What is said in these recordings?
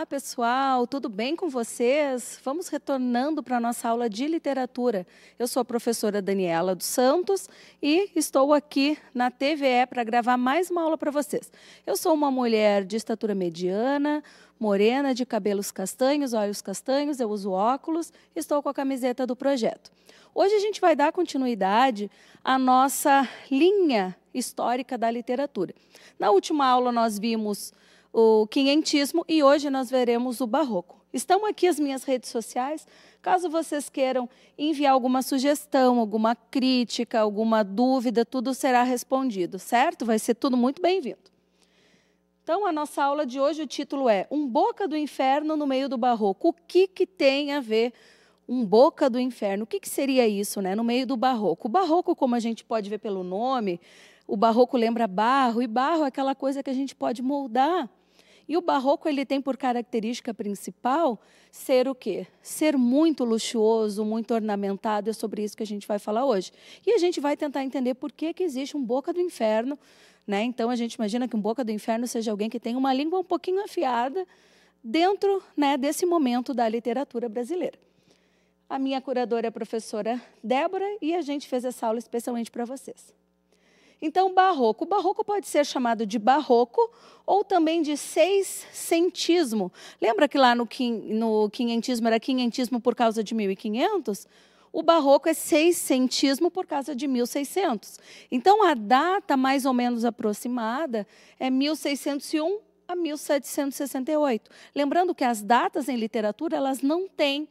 Olá, pessoal, tudo bem com vocês? Vamos retornando para a nossa aula de literatura. Eu sou a professora Daniela dos Santos e estou aqui na TVE para gravar mais uma aula para vocês. Eu sou uma mulher de estatura mediana, morena, de cabelos castanhos, olhos castanhos, eu uso óculos, e estou com a camiseta do projeto. Hoje a gente vai dar continuidade à nossa linha histórica da literatura. Na última aula nós vimos o quinhentismo e hoje nós veremos o barroco. Estão aqui as minhas redes sociais. Caso vocês queiram enviar alguma sugestão, alguma crítica, alguma dúvida, tudo será respondido, certo? Vai ser tudo muito bem-vindo. Então, a nossa aula de hoje, o título é Um Boca do Inferno no Meio do Barroco. O que, que tem a ver um Boca do Inferno? O que, que seria isso, né? No meio do Barroco. O Barroco, como a gente pode ver pelo nome, o Barroco lembra barro, e barro é aquela coisa que a gente pode moldar e o barroco ele tem por característica principal ser o quê? Ser muito luxuoso, muito ornamentado, é sobre isso que a gente vai falar hoje. E a gente vai tentar entender por que, que existe um Boca do Inferno, né? Então a gente imagina que um Boca do Inferno seja alguém que tem uma língua um pouquinho afiada dentro, né, desse momento da literatura brasileira. A minha curadora é a professora Débora e a gente fez essa aula especialmente para vocês. Então, barroco. O barroco pode ser chamado de barroco ou também de seiscentismo. Lembra que lá no, no quinhentismo era quinhentismo por causa de 1500? O barroco é seiscentismo por causa de 1600. Então, a data mais ou menos aproximada é 1601 a 1768. Lembrando que as datas em literatura, elas não têm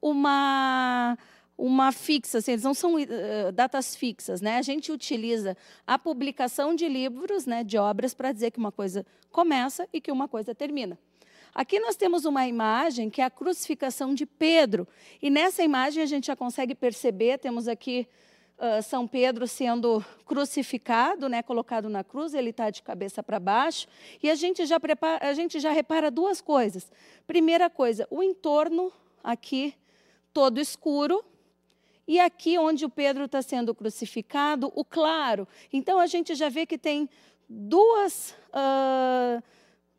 uma uma fixa, assim, eles não são uh, datas fixas, né? A gente utiliza a publicação de livros, né, de obras, para dizer que uma coisa começa e que uma coisa termina. Aqui nós temos uma imagem que é a crucificação de Pedro. E nessa imagem a gente já consegue perceber, temos aqui uh, São Pedro sendo crucificado, né, colocado na cruz, ele está de cabeça para baixo. E a gente, já prepara, a gente já repara duas coisas. Primeira coisa, o entorno aqui todo escuro, e aqui onde o Pedro está sendo crucificado, o claro. Então a gente já vê que tem duas. Uh,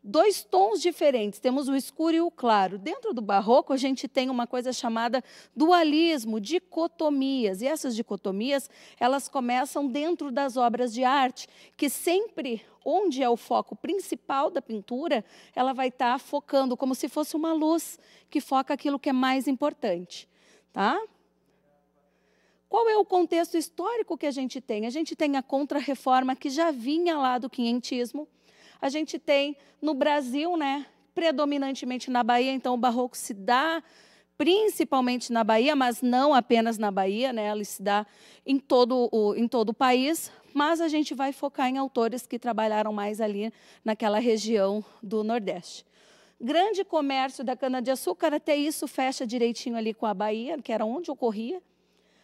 dois tons diferentes, temos o escuro e o claro. Dentro do barroco, a gente tem uma coisa chamada dualismo, dicotomias. E essas dicotomias, elas começam dentro das obras de arte, que sempre onde é o foco principal da pintura, ela vai estar tá focando como se fosse uma luz que foca aquilo que é mais importante, tá? Qual é o contexto histórico que a gente tem? A gente tem a Contra-Reforma, que já vinha lá do quinhentismo. A gente tem no Brasil, né, predominantemente na Bahia, então o Barroco se dá principalmente na Bahia, mas não apenas na Bahia, né? Ele se dá em todo o, em todo o país, mas a gente vai focar em autores que trabalharam mais ali naquela região do Nordeste. Grande comércio da cana-de-açúcar, até isso fecha direitinho ali com a Bahia, que era onde ocorria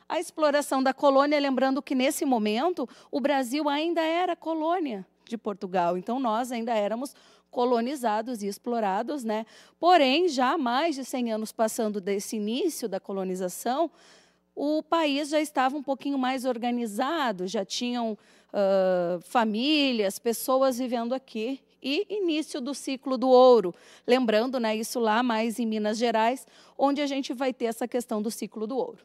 a exploração da colônia, lembrando que nesse momento o Brasil ainda era colônia de Portugal, então nós ainda éramos colonizados e explorados, né? Porém, já há mais de 100 anos passando desse início da colonização, o país já estava um pouquinho mais organizado, já tinham uh, famílias, pessoas vivendo aqui e início do ciclo do ouro. Lembrando, né, isso lá mais em Minas Gerais, onde a gente vai ter essa questão do ciclo do ouro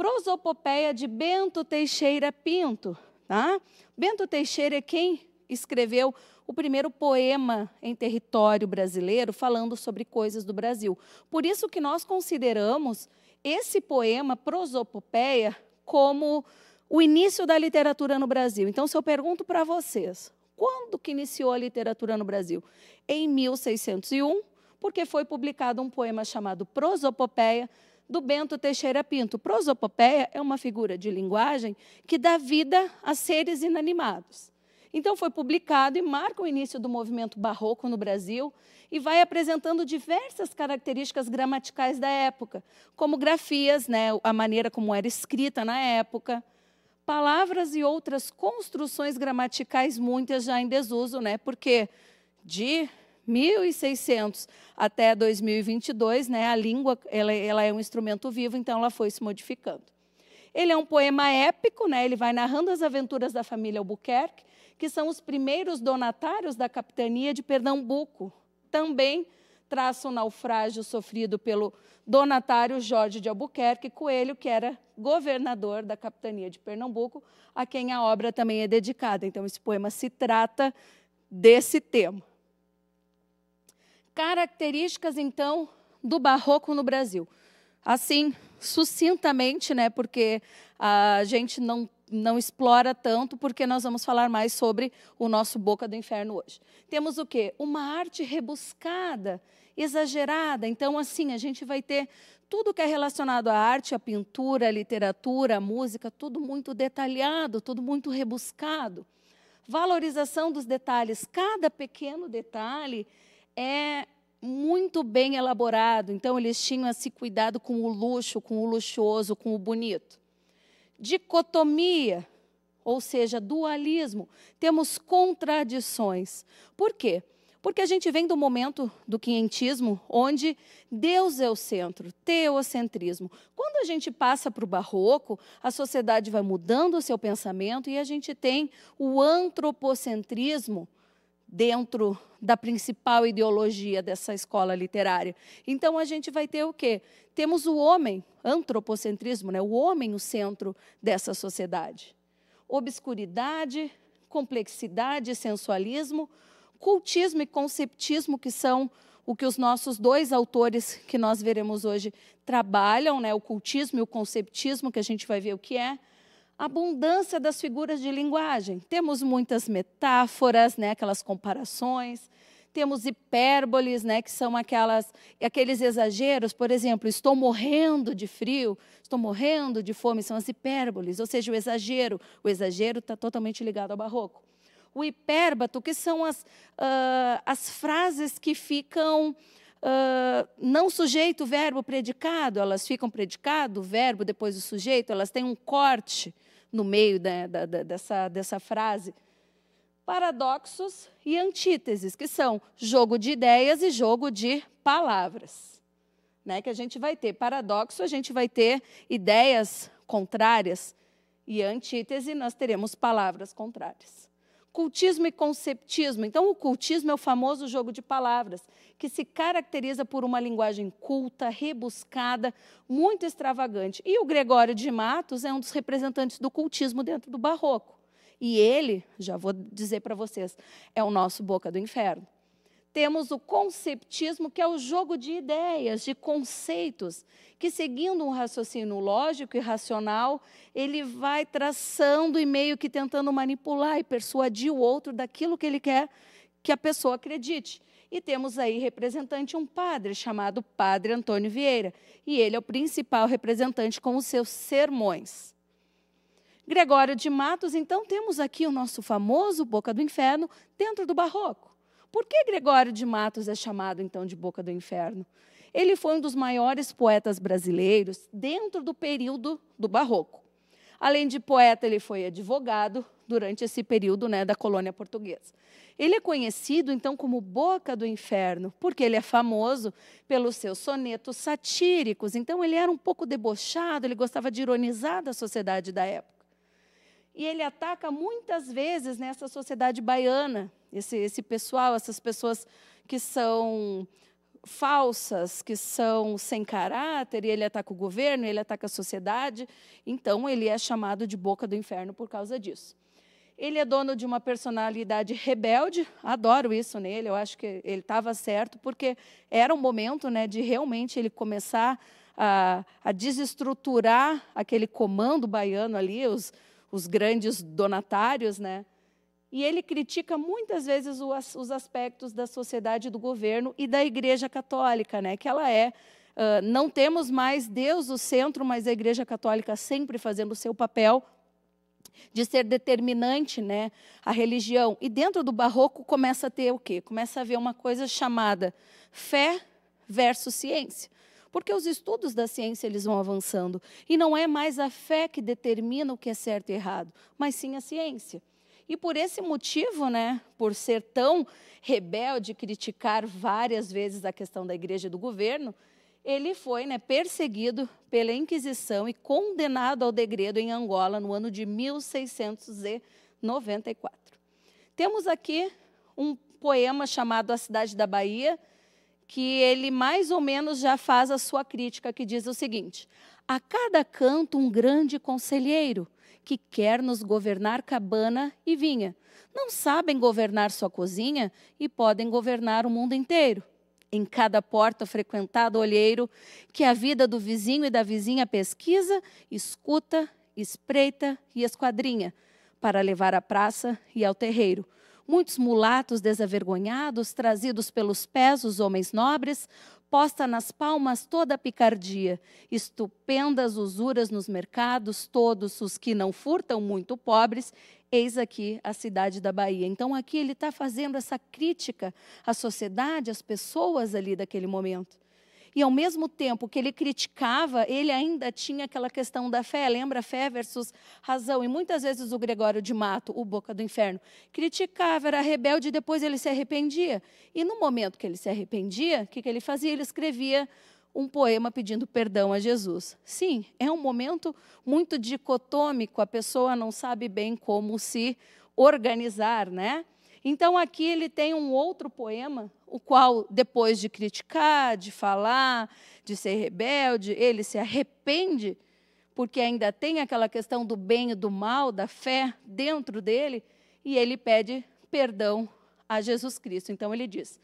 prosopopeia de Bento Teixeira Pinto. Tá? Bento Teixeira é quem escreveu o primeiro poema em território brasileiro falando sobre coisas do Brasil. Por isso que nós consideramos esse poema, Prosopopeia, como o início da literatura no Brasil. Então, se eu pergunto para vocês, quando que iniciou a literatura no Brasil? Em 1601, porque foi publicado um poema chamado Prosopopeia, do Bento Teixeira Pinto. Prosopopeia é uma figura de linguagem que dá vida a seres inanimados. Então, foi publicado e marca o início do movimento barroco no Brasil e vai apresentando diversas características gramaticais da época, como grafias, né, a maneira como era escrita na época, palavras e outras construções gramaticais, muitas já em desuso, né, porque de 1600 até 2022, né? A língua, ela, ela é um instrumento vivo, então ela foi se modificando. Ele é um poema épico, né? Ele vai narrando as aventuras da família Albuquerque, que são os primeiros donatários da capitania de Pernambuco. Também traça o um naufrágio sofrido pelo donatário Jorge de Albuquerque Coelho, que era governador da capitania de Pernambuco, a quem a obra também é dedicada. Então, esse poema se trata desse tema. Características, então, do barroco no Brasil. Assim, sucintamente, né, porque a gente não, não explora tanto, porque nós vamos falar mais sobre o nosso Boca do Inferno hoje. Temos o quê? Uma arte rebuscada, exagerada. Então, assim, a gente vai ter tudo que é relacionado à arte, à pintura, à literatura, à música, tudo muito detalhado, tudo muito rebuscado. Valorização dos detalhes, cada pequeno detalhe é muito bem elaborado. Então, eles tinham esse cuidado com o luxo, com o luxuoso, com o bonito. Dicotomia, ou seja, dualismo. Temos contradições. Por quê? Porque a gente vem do momento do quinhentismo, onde Deus é o centro, teocentrismo. Quando a gente passa para o barroco, a sociedade vai mudando o seu pensamento e a gente tem o antropocentrismo, dentro da principal ideologia dessa escola literária. Então a gente vai ter o quê? Temos o homem, antropocentrismo, né? o homem o centro dessa sociedade. Obscuridade, complexidade, sensualismo, cultismo e conceptismo, que são o que os nossos dois autores que nós veremos hoje trabalham, né? o cultismo e o conceptismo, que a gente vai ver o que é, abundância das figuras de linguagem. Temos muitas metáforas, né, aquelas comparações. Temos hipérboles, né, que são aquelas, aqueles exageros, por exemplo, estou morrendo de frio, estou morrendo de fome, são as hipérboles, ou seja, o exagero. O exagero está totalmente ligado ao barroco. O hipérbato, que são as, uh, as frases que ficam Uh, não sujeito, verbo, predicado, elas ficam predicado, verbo, depois o sujeito, elas têm um corte no meio da, da, dessa, dessa frase, paradoxos e antíteses, que são jogo de ideias e jogo de palavras. Né, que a gente vai ter paradoxo, a gente vai ter ideias contrárias, e antítese, nós teremos palavras contrárias. Cultismo e conceptismo. Então, o cultismo é o famoso jogo de palavras, que se caracteriza por uma linguagem culta, rebuscada, muito extravagante. E o Gregório de Matos é um dos representantes do cultismo dentro do Barroco. E ele, já vou dizer para vocês, é o nosso boca do inferno. Temos o conceptismo, que é o jogo de ideias, de conceitos, que seguindo um raciocínio lógico e racional, ele vai traçando e meio que tentando manipular e persuadir o outro daquilo que ele quer que a pessoa acredite. E temos aí representante um padre chamado Padre Antônio Vieira, e ele é o principal representante com os seus sermões. Gregório de Matos, então temos aqui o nosso famoso Boca do Inferno dentro do Barroco. Por que Gregório de Matos é chamado então de Boca do Inferno? Ele foi um dos maiores poetas brasileiros dentro do período do Barroco. Além de poeta, ele foi advogado durante esse período né, da colônia portuguesa. Ele é conhecido, então, como Boca do Inferno, porque ele é famoso pelos seus sonetos satíricos. Então, ele era um pouco debochado, ele gostava de ironizar da sociedade da época. E ele ataca muitas vezes nessa sociedade baiana, esse, esse pessoal, essas pessoas que são falsas, que são sem caráter, e ele ataca o governo, ele ataca a sociedade. Então, ele é chamado de boca do inferno por causa disso. Ele é dono de uma personalidade rebelde, adoro isso nele, eu acho que ele estava certo, porque era um momento né, de realmente ele começar a, a desestruturar aquele comando baiano ali, os, os grandes donatários, né? E ele critica muitas vezes os aspectos da sociedade, do governo e da Igreja Católica, né? Que ela é Uh, não temos mais Deus o centro, mas a Igreja Católica sempre fazendo o seu papel de ser determinante, né, a religião. E dentro do barroco começa a ter o quê? Começa a haver uma coisa chamada fé versus ciência porque os estudos da ciência eles vão avançando e não é mais a fé que determina o que é certo e errado, mas sim a ciência. E por esse motivo, né, por ser tão rebelde, criticar várias vezes a questão da igreja e do governo, ele foi né, perseguido pela Inquisição e condenado ao degredo em Angola no ano de 1694. Temos aqui um poema chamado A Cidade da Bahia, que ele mais ou menos já faz a sua crítica, que diz o seguinte: a cada canto um grande conselheiro que quer nos governar cabana e vinha. Não sabem governar sua cozinha e podem governar o mundo inteiro. Em cada porta frequentado olheiro, que a vida do vizinho e da vizinha pesquisa, escuta, espreita e esquadrinha, para levar à praça e ao terreiro muitos mulatos desavergonhados, trazidos pelos pés os homens nobres, posta nas palmas toda a picardia, estupendas usuras nos mercados, todos os que não furtam muito pobres, eis aqui a cidade da Bahia. Então aqui ele está fazendo essa crítica à sociedade, às pessoas ali daquele momento. E ao mesmo tempo que ele criticava, ele ainda tinha aquela questão da fé, lembra fé versus razão. E muitas vezes o Gregório de Mato, o boca do inferno, criticava, era rebelde e depois ele se arrependia. E no momento que ele se arrependia, o que, que ele fazia? Ele escrevia um poema pedindo perdão a Jesus. Sim, é um momento muito dicotômico, a pessoa não sabe bem como se organizar, né? Então aqui ele tem um outro poema, o qual, depois de criticar, de falar, de ser rebelde, ele se arrepende, porque ainda tem aquela questão do bem e do mal, da fé dentro dele, e ele pede perdão a Jesus Cristo. Então ele diz: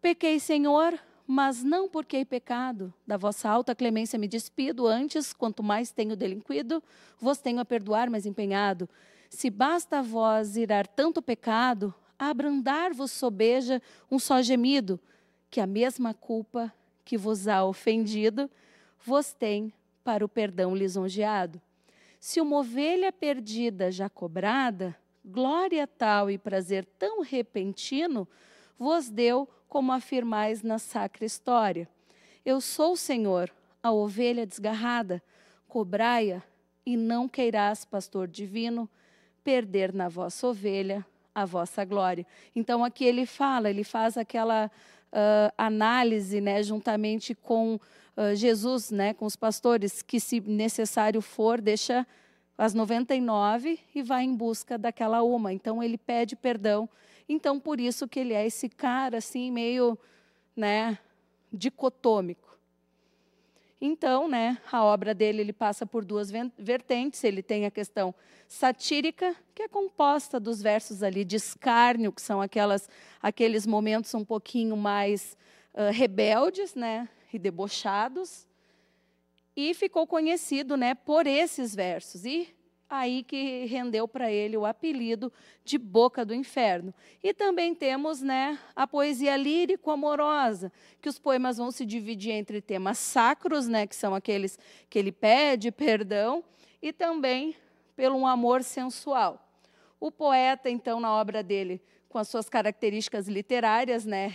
Pequei, Senhor, mas não porque pecado. Da vossa alta clemência me despido, antes, quanto mais tenho delinquido, vos tenho a perdoar, mas empenhado. Se basta a vós irar tanto pecado, abrandar-vos sobeja um só gemido, que a mesma culpa que vos há ofendido, vos tem para o perdão lisonjeado. Se uma ovelha perdida já cobrada, glória tal e prazer tão repentino, vos deu como afirmais na sacra história. Eu sou o Senhor, a ovelha desgarrada, cobrai-a e não queirás, pastor divino, perder na vossa ovelha a vossa glória. Então aqui ele fala, ele faz aquela uh, análise, né, juntamente com uh, Jesus, né, com os pastores, que se necessário for, deixa as 99 e vai em busca daquela uma. Então ele pede perdão. Então por isso que ele é esse cara assim meio, né, dicotômico. Então, né, a obra dele ele passa por duas vertentes. Ele tem a questão satírica, que é composta dos versos ali de escárnio, que são aquelas, aqueles momentos um pouquinho mais uh, rebeldes né, e debochados. E ficou conhecido né, por esses versos. E aí que rendeu para ele o apelido de Boca do Inferno. E também temos né, a poesia lírico-amorosa, que os poemas vão se dividir entre temas sacros, né, que são aqueles que ele pede perdão, e também pelo um amor sensual. O poeta, então, na obra dele, com as suas características literárias, né,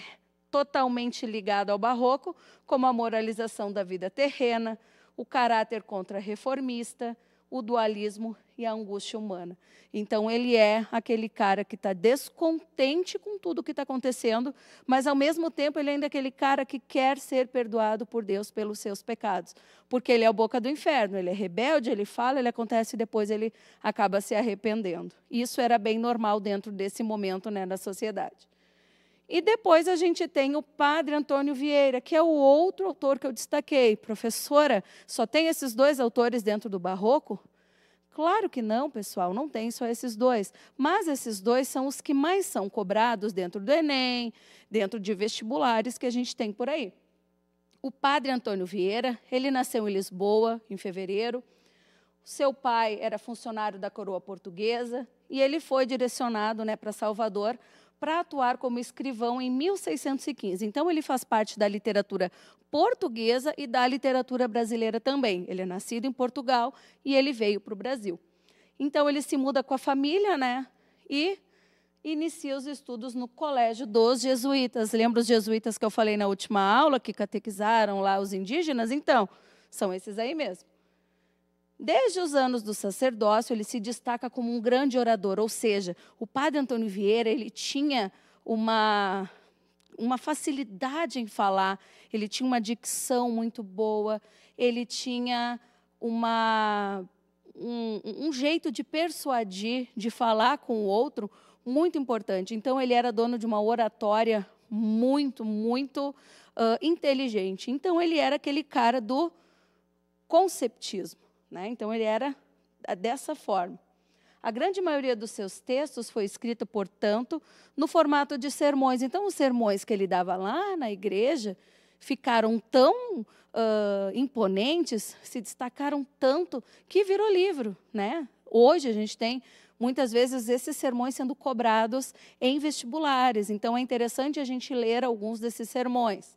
totalmente ligado ao barroco, como a moralização da vida terrena, o caráter contra-reformista, o dualismo e a angústia humana. Então, ele é aquele cara que está descontente com tudo o que está acontecendo, mas, ao mesmo tempo, ele ainda é aquele cara que quer ser perdoado por Deus pelos seus pecados, porque ele é a boca do inferno, ele é rebelde, ele fala, ele acontece e depois ele acaba se arrependendo. Isso era bem normal dentro desse momento né, na sociedade. E depois a gente tem o padre Antônio Vieira, que é o outro autor que eu destaquei. Professora, só tem esses dois autores dentro do barroco? Claro que não, pessoal, não tem só esses dois. Mas esses dois são os que mais são cobrados dentro do Enem, dentro de vestibulares que a gente tem por aí. O padre Antônio Vieira, ele nasceu em Lisboa, em fevereiro. Seu pai era funcionário da coroa portuguesa e ele foi direcionado né, para Salvador para atuar como escrivão em 1615. Então, ele faz parte da literatura portuguesa e da literatura brasileira também. Ele é nascido em Portugal e ele veio para o Brasil. Então, ele se muda com a família, né? E inicia os estudos no colégio dos jesuítas. Lembra os jesuítas que eu falei na última aula, que catequizaram lá os indígenas? Então, são esses aí mesmo. Desde os anos do sacerdócio, ele se destaca como um grande orador, ou seja, o padre Antônio Vieira, ele tinha uma uma facilidade em falar, ele tinha uma dicção muito boa, ele tinha uma um, um jeito de persuadir, de falar com o outro, muito importante. Então, ele era dono de uma oratória muito, muito uh, inteligente. Então, ele era aquele cara do conceptismo. Né? Então, ele era dessa forma. A grande maioria dos seus textos foi escrito, portanto, no formato de sermões. Então, os sermões que ele dava lá na igreja ficaram tão uh, imponentes, se destacaram tanto, que virou livro. Né? Hoje, a gente tem muitas vezes esses sermões sendo cobrados em vestibulares. Então, é interessante a gente ler alguns desses sermões.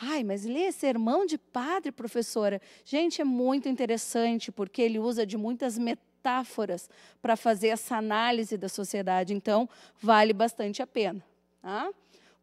Ai, mas lê sermão de padre, professora. Gente, é muito interessante, porque ele usa de muitas metáforas para fazer essa análise da sociedade. Então, vale bastante a pena. Tá?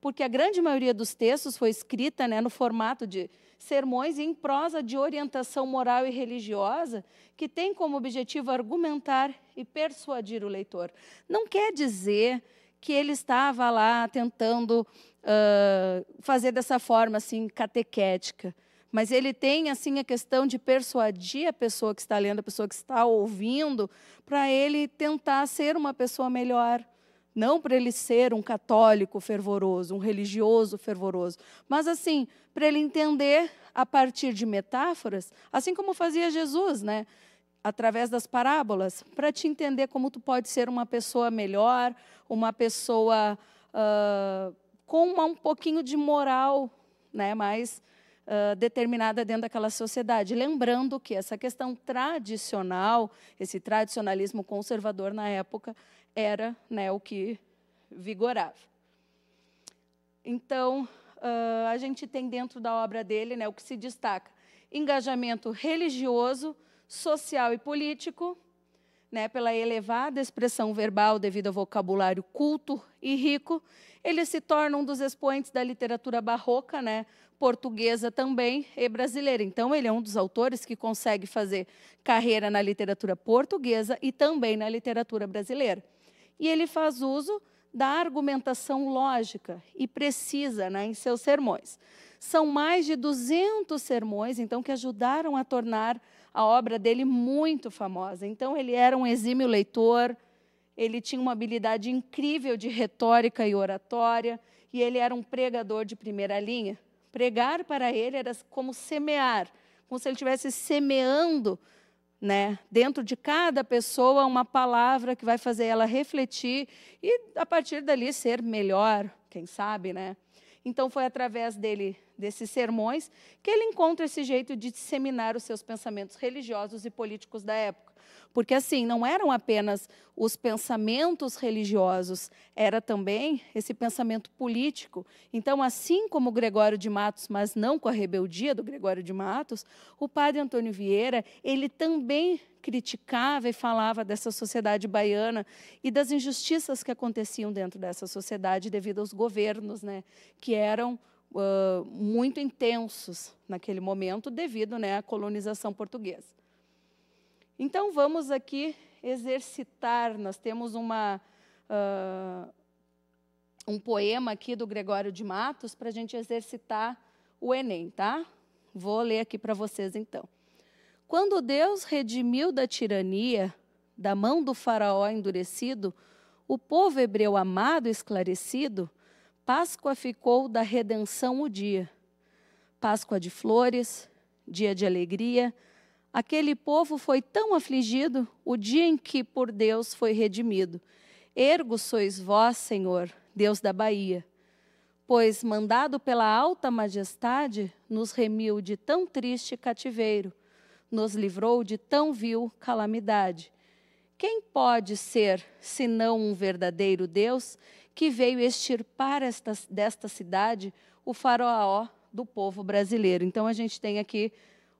Porque a grande maioria dos textos foi escrita né, no formato de sermões em prosa de orientação moral e religiosa, que tem como objetivo argumentar e persuadir o leitor. Não quer dizer que ele estava lá tentando uh, fazer dessa forma assim catequética, mas ele tem assim a questão de persuadir a pessoa que está lendo, a pessoa que está ouvindo, para ele tentar ser uma pessoa melhor, não para ele ser um católico fervoroso, um religioso fervoroso, mas assim, para ele entender a partir de metáforas, assim como fazia Jesus, né? Através das parábolas, para te entender como tu pode ser uma pessoa melhor, uma pessoa uh, com uma, um pouquinho de moral né, mais uh, determinada dentro daquela sociedade. Lembrando que essa questão tradicional, esse tradicionalismo conservador na época, era né, o que vigorava. Então, uh, a gente tem dentro da obra dele né, o que se destaca: engajamento religioso, social e político, né, pela elevada expressão verbal devido ao vocabulário culto e rico, ele se torna um dos expoentes da literatura barroca, né, portuguesa também e brasileira. Então, ele é um dos autores que consegue fazer carreira na literatura portuguesa e também na literatura brasileira. E ele faz uso da argumentação lógica e precisa né, em seus sermões. São mais de 200 sermões, então, que ajudaram a tornar a obra dele muito famosa. Então, ele era um exímio leitor, ele tinha uma habilidade incrível de retórica e oratória, e ele era um pregador de primeira linha. Pregar para ele era como semear, como se ele estivesse semeando né, dentro de cada pessoa uma palavra que vai fazer ela refletir e, a partir dali, ser melhor, quem sabe, né? Então foi através dele, desses sermões, que ele encontra esse jeito de disseminar os seus pensamentos religiosos e políticos da época. Porque assim, não eram apenas os pensamentos religiosos, era também esse pensamento político. Então, assim como Gregório de Matos, mas não com a rebeldia do Gregório de Matos, o padre Antônio Vieira, ele também criticava e falava dessa sociedade baiana e das injustiças que aconteciam dentro dessa sociedade devido aos governos, né, que eram uh, muito intensos naquele momento devido né, à colonização portuguesa. Então vamos aqui exercitar. Nós temos uma, uh, um poema aqui do Gregório de Matos para a gente exercitar o Enem, tá? Vou ler aqui para vocês então. Quando Deus redimiu da tirania, da mão do faraó endurecido, o povo hebreu amado e esclarecido, Páscoa ficou da redenção o dia. Páscoa de flores, dia de alegria, Aquele povo foi tão afligido o dia em que por Deus foi redimido. Ergo sois vós, Senhor, Deus da Bahia. Pois, mandado pela alta majestade, nos remiu de tão triste cativeiro, nos livrou de tão vil calamidade. Quem pode ser, senão um verdadeiro Deus, que veio extirpar esta, desta cidade o faraó do povo brasileiro? Então, a gente tem aqui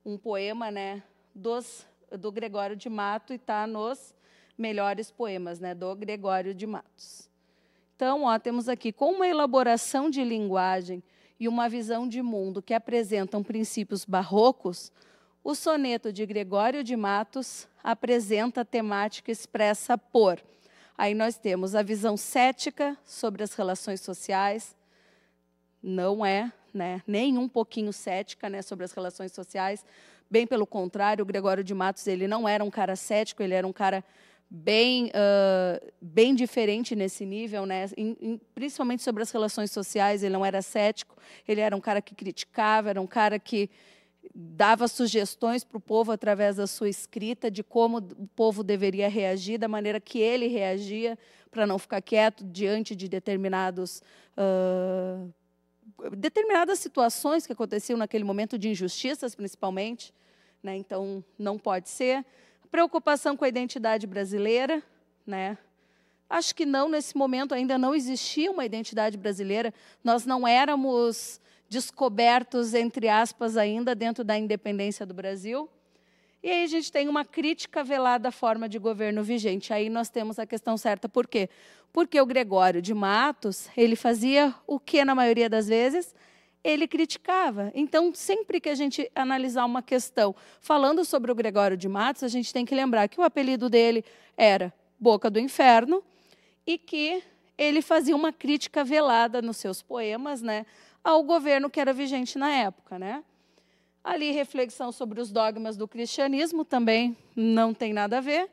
um poema, né? dos, do Gregório de Mato e está nos melhores poemas né, do Gregório de Matos. Então, ó, temos aqui, com uma elaboração de linguagem e uma visão de mundo que apresentam princípios barrocos, o soneto de Gregório de Matos apresenta a temática expressa por. Aí nós temos a visão cética sobre as relações sociais, não é né, nem um pouquinho cética né, sobre as relações sociais, Bem pelo contrário, o Gregório de Matos ele não era um cara cético, ele era um cara bem, uh, bem diferente nesse nível, né? Em, em, principalmente sobre as relações sociais, ele não era cético, ele era um cara que criticava, era um cara que dava sugestões para o povo através da sua escrita de como o povo deveria reagir, da maneira que ele reagia para não ficar quieto diante de determinados uh, determinadas situações que aconteciam naquele momento, de injustiças principalmente, né? então não pode ser. Preocupação com a identidade brasileira, né? Acho que não, nesse momento ainda não existia uma identidade brasileira, nós não éramos descobertos, entre aspas, ainda dentro da independência do Brasil. E aí a gente tem uma crítica velada à forma de governo vigente. Aí nós temos a questão certa, por quê? Porque o Gregório de Matos, ele fazia o que na maioria das vezes? Ele criticava. Então, sempre que a gente analisar uma questão falando sobre o Gregório de Matos, a gente tem que lembrar que o apelido dele era Boca do Inferno e que ele fazia uma crítica velada nos seus poemas, né, ao governo que era vigente na época, né? Ali reflexão sobre os dogmas do cristianismo também não tem nada a ver.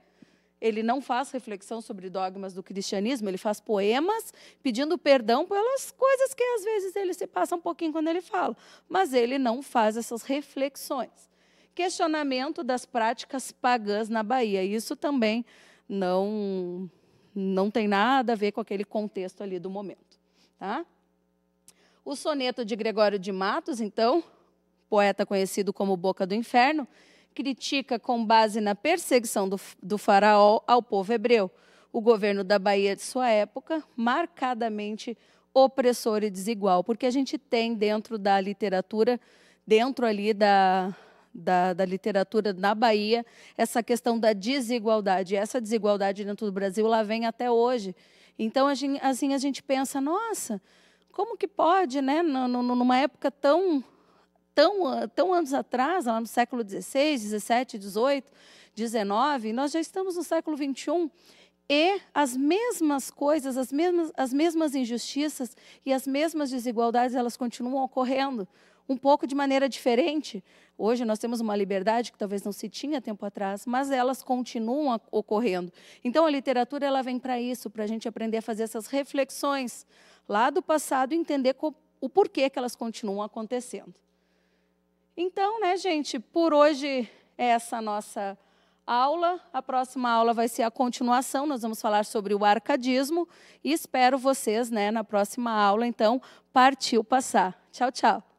Ele não faz reflexão sobre dogmas do cristianismo, ele faz poemas pedindo perdão pelas coisas que às vezes ele se passa um pouquinho quando ele fala, mas ele não faz essas reflexões. Questionamento das práticas pagãs na Bahia. Isso também não não tem nada a ver com aquele contexto ali do momento, tá? O soneto de Gregório de Matos, então, poeta conhecido como Boca do Inferno, critica com base na perseguição do, do faraó ao povo hebreu, o governo da Bahia de sua época, marcadamente opressor e desigual, porque a gente tem dentro da literatura, dentro ali da, da, da, literatura na Bahia, essa questão da desigualdade. Essa desigualdade dentro do Brasil, lá vem até hoje. Então, a gente, assim, a gente pensa, nossa, como que pode, né, numa época tão tão, ah, tão anos atrás, lá no século XVI, XVII, XVIII, XIX, nós já estamos no século XXI e as mesmas coisas, as mesmas, as mesmas injustiças e as mesmas desigualdades, elas continuam ocorrendo, um pouco de maneira diferente. Hoje nós temos uma liberdade que talvez não se tinha tempo atrás, mas elas continuam ocorrendo. Então a literatura ela vem para isso, para a gente aprender a fazer essas reflexões lá do passado e entender o porquê que elas continuam acontecendo. Então, né, gente, por hoje é essa nossa aula. A próxima aula vai ser a continuação. Nós vamos falar sobre o arcadismo e espero vocês, né, na próxima aula. Então, partiu passar. Tchau, tchau.